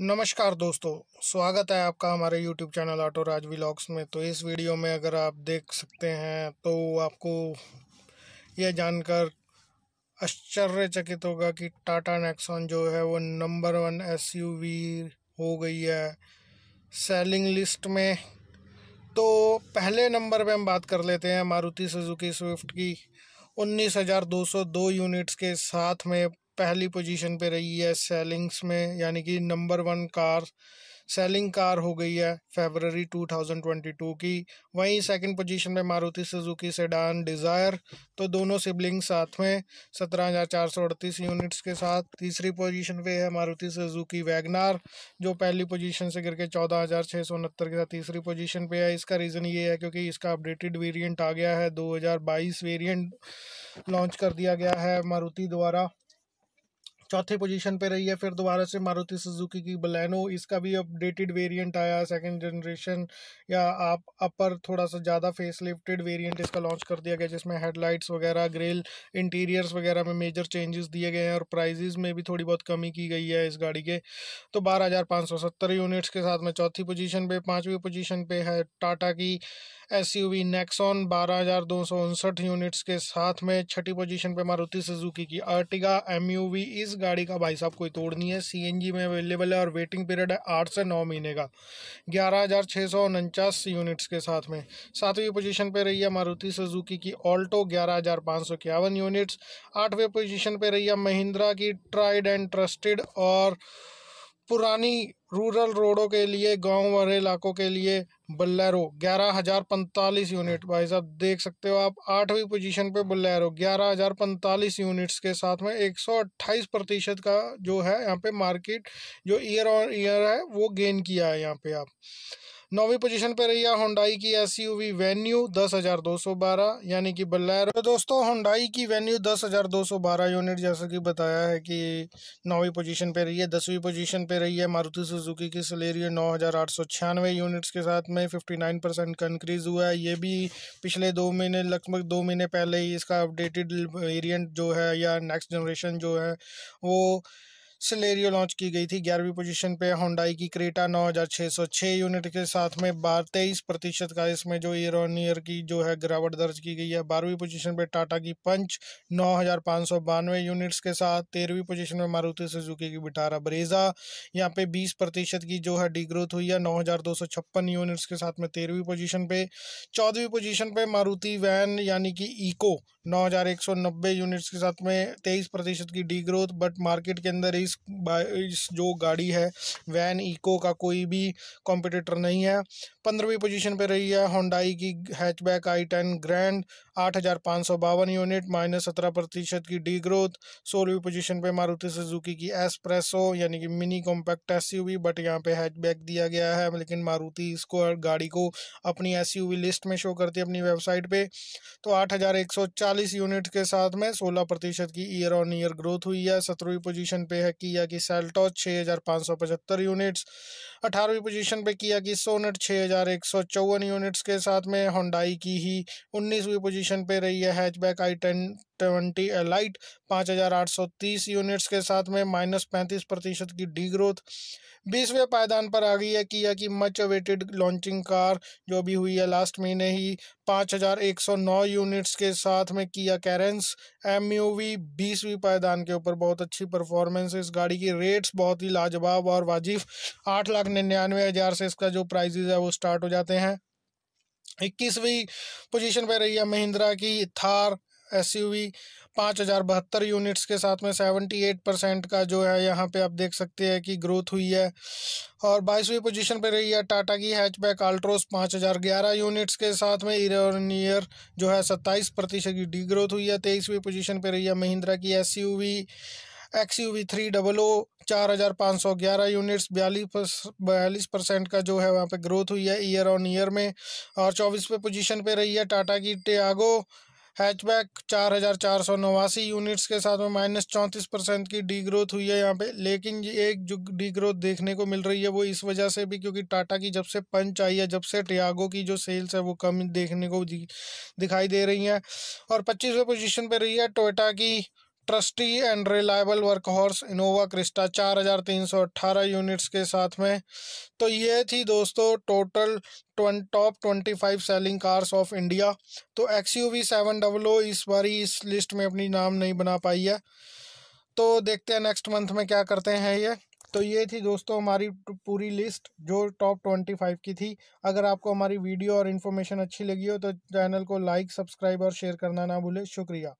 नमस्कार दोस्तों स्वागत है आपका हमारे YouTube channel auto Raj vlogs में तो इस वीडियो में अगर आप देख सकते हैं तो आपको यह जानकर आश्चर्यचकित होगा कि टाटा नेक्सॉन जो है वो नंबर वन एसयूवी हो गई है सेलिंग लिस्ट में तो पहले नंबर पे हम बात कर लेते हैं मारुति सुजुकी स्विफ्ट की उन्नीस हज़ार दो सौ दो यूनिट्स के साथ में पहली पोजीशन पे रही है सेलिंग्स में यानी कि number one car selling car हो गई है फेबररी 2022 की वहीं सेकंड पोजीशन पे मारुति सुजुकी सेडान डिज़ायर तो दोनों सिबलिंग साथ में सत्रह हज़ार चार सौ अड़तीस यूनिट्स के साथ तीसरी पोजीशन पे है मारुति सुजुकी वैगनार जो पहली पोजीशन से गिर के चौदह हज़ार छः सौ उनहत्तर के साथ तीसरी पोजीशन पे है इसका रीज़न ये है क्योंकि इसका अपडेटेड वेरियंट आ गया है दो हज़ार बाईस वेरियंट लॉन्च कर दिया गया है मारुति द्वारा चौथे पोजीशन पे रही है फिर दोबारा से मारुति सुजुकी की बलैनो इसका भी अपडेटेड वेरिएंट आया सेकंड जनरेशन या आप अपर थोड़ा सा ज़्यादा फेस लिफ्टेड वेरियंट इसका लॉन्च कर दिया गया जिसमें हेडलाइट्स वगैरह ग्रिल इंटीरियर्स वगैरह में मेजर चेंजेस दिए गए हैं और प्राइजेज में भी थोड़ी बहुत कमी की गई है इस गाड़ी के तो बारह यूनिट्स के साथ में चौथी पोजिशन पे पाँचवीं पोजीशन पे है टाटा की एस यू वी नेक्सॉन बारह यूनिट्स के साथ में छठी पोजिशन पर मारुति सुजुकी की अर्टिगा एम इस गाड़ी का भाई साहब कोई तोड़ नहीं है सीएनजी में अवेलेबल है और वेटिंग पीरियड है आठ से नौ महीने का ग्यारह हज़ार सौ उनचास यूनिट्स के साथ में सातवीं पोजीशन पे रही है मारुति सुजुकी की ऑल्टो ग्यारह हज़ार पाँच सौ इक्यावन यूनिट्स आठवें पोजीशन पे रही है महिंद्रा की ट्राइड एंड ट्रस्टेड और पुरानी रूरल रोडों के लिए गांव वाले इलाकों के लिए बल्लेरो ग्यारह हज़ार पैंतालीस यूनिट भाई साहब देख सकते हो आप आठवीं पोजीशन पे बलैरो ग्यारह हज़ार पैंतालीस यूनिट्स के साथ में एक सौ अट्ठाईस प्रतिशत का जो है यहाँ पे मार्केट जो ईयर ऑन ईयर है वो गेन किया है यहाँ पे आप नौवीं पोजीशन पर रही है होंडाई की एस वेन्यू दस हज़ार दो सौ बारह यानी कि बल्लेरो तो दोस्तों होंडाई की वेन्यू दस हज़ार दो सौ बारह यूनिट जैसा कि बताया है कि नौवीं पोजीशन पर रही है दसवीं पोजीशन पर रही है मारुति सुजुकी की सलेरियो नौ हज़ार आठ सौ छियानवे यूनिट्स के साथ में फिफ्टी नाइन परसेंट का इंक्रीज़ हुआ है ये भी पिछले दो महीने लगभग दो महीने पहले ही इसका अपडेटेड वेरिएंट जो है या नेक्स्ट जनरेशन जो है वो सिलेरियो लॉन्च की गई थी ग्यारहवीं पोजीशन पे होंडाई की क्रेटा 9606 यूनिट के साथ में बार तेईस प्रतिशत का इसमें जो ईयर ऑन ईयर की जो है गिरावट दर्ज की गई है बारहवीं पोजीशन पे टाटा की पंच नौ हज़ार पाँच सौ बानवे यूनिट्स के साथ तेरहवीं पोजीशन में मारुति सुजुकी की बिटारा ब्रेजा यहाँ पे बीस प्रतिशत की जो है डीग्रोथ हुई है नौ हज़ार दो सौ छप्पन यूनिट्स के साथ में तेरहवीं पोजिशन पे चौदहवीं पोजिशन पे मारुति वैन यानी कि ईको नौ हज़ार एक सौ नब्बे यूनिट्स के साथ में तेईस प्रतिशत की ग्रोथ बट मार्केट के अंदर इस इस जो गाड़ी है वैन इको का कोई भी कॉम्पिटिटर नहीं है पंद्रहवीं पोजीशन पे रही है होंडाई की हैचबैक आई टेन ग्रैंड आठ हज़ार पाँच सौ बावन यूनिट माइनस सत्रह प्रतिशत की डी ग्रोथ सोलहवीं पोजीशन पे मारुति सुजुकी की एसप्रेसो यानी कि मिनी कॉम्पैक्ट एस बट यहाँ पे हैचबैक दिया गया है लेकिन मारुति इसको गाड़ी को अपनी एस लिस्ट में शो करती है अपनी वेबसाइट पर तो आठ यूनिट के साथ में सोलह की ईयर ऑन ईयर ग्रोथ हुई है सत्रहवीं पोजिशन पर है किया कि सेल्टॉस छः हज़ार पाँच सौ पचहत्तर यूनिट्स अठारहवीं पोजीशन पे किया कि सोनेट छः हज़ार एक सौ चौवन यूनिट्स के साथ में होंडाई की ही उन्नीसवीं पोजीशन पे रही है hatchback i ten seventy elite पाँच हज़ार आठ सौ तीस यूनिट्स के साथ में माइनस पैंतीस प्रतिशत की डी ग्रोथ बीसवें पायदान पर आ गई है कि यह कि मच अवेटेड लॉन्चिंग कार जो भी हुई है लास्ट महीने ही पाँच हज़ार एक सौ नौ यूनिट्स के साथ में किया कैरेंस एम यू वी बीसवीं पायदान के ऊपर बहुत अच्छी परफॉर्मेंस इस गाड़ी की रेट्स बहुत ही लाजवाब और वाजिब आठ लाख निन्यानवे हज़ार से इसका जो प्राइजेज है वो स्टार्ट हो जाते हैं इक्कीसवीं पोजीशन पर रही है महिंद्रा की थार एस यू वी पाँच हज़ार बहत्तर यूनिट्स के साथ में सेवेंटी एट परसेंट का जो है यहाँ पे आप देख सकते हैं कि ग्रोथ हुई है और बाईसवीं पोजीशन पे रही है टाटा की हैचबैक आल्ट्रोस पाँच हज़ार ग्यारह यूनिट्स के साथ में ईयर ऑन ईयर जो है सत्ताईस प्रतिशत की डी ग्रोथ हुई है तेईसवीं पोजीशन पे रही है महिंद्रा की S U V X U V three double O चार हज़ार पाँच सौ ग्यारह यूनिट्स बयालीस बयालीस परसेंट का जो है वहाँ पे ग्रोथ हुई है ईयर ऑन ईयर में और चौबीसवें पोजीशन पे रही है टाटा की टियागो हैचबैक चार हज़ार चार सौ नवासी यूनिट्स के साथ में माइनस चौंतीस परसेंट की डी ग्रोथ हुई है यहाँ पे लेकिन ये एक जो डी ग्रोथ देखने को मिल रही है वो इस वजह से भी क्योंकि टाटा की जब से पंच आई है जब से टियागो की जो सेल्स है वो कम देखने को दिखाई दे रही हैं और पच्चीसवें पोजिशन पर रही है टोयटा की trusty and reliable work horse Innova Crysta चार हज़ार तीन सौ अट्ठारह यूनिट्स के साथ में तो ये थी दोस्तों total top twenty five selling cars of India तो X U V seven double O इस बारी इस लिस्ट में अपनी नाम नहीं बना पाई है तो देखते हैं नेक्स्ट मंथ में क्या करते हैं ये तो ये थी दोस्तों हमारी पूरी लिस्ट जो टॉप ट्वेंटी फाइव की थी अगर आपको हमारी वीडियो और इन्फॉर्मेशन अच्छी लगी हो तो चैनल को लाइक सब्सक्राइब और शेयर करना ना भूलें शुक्रिया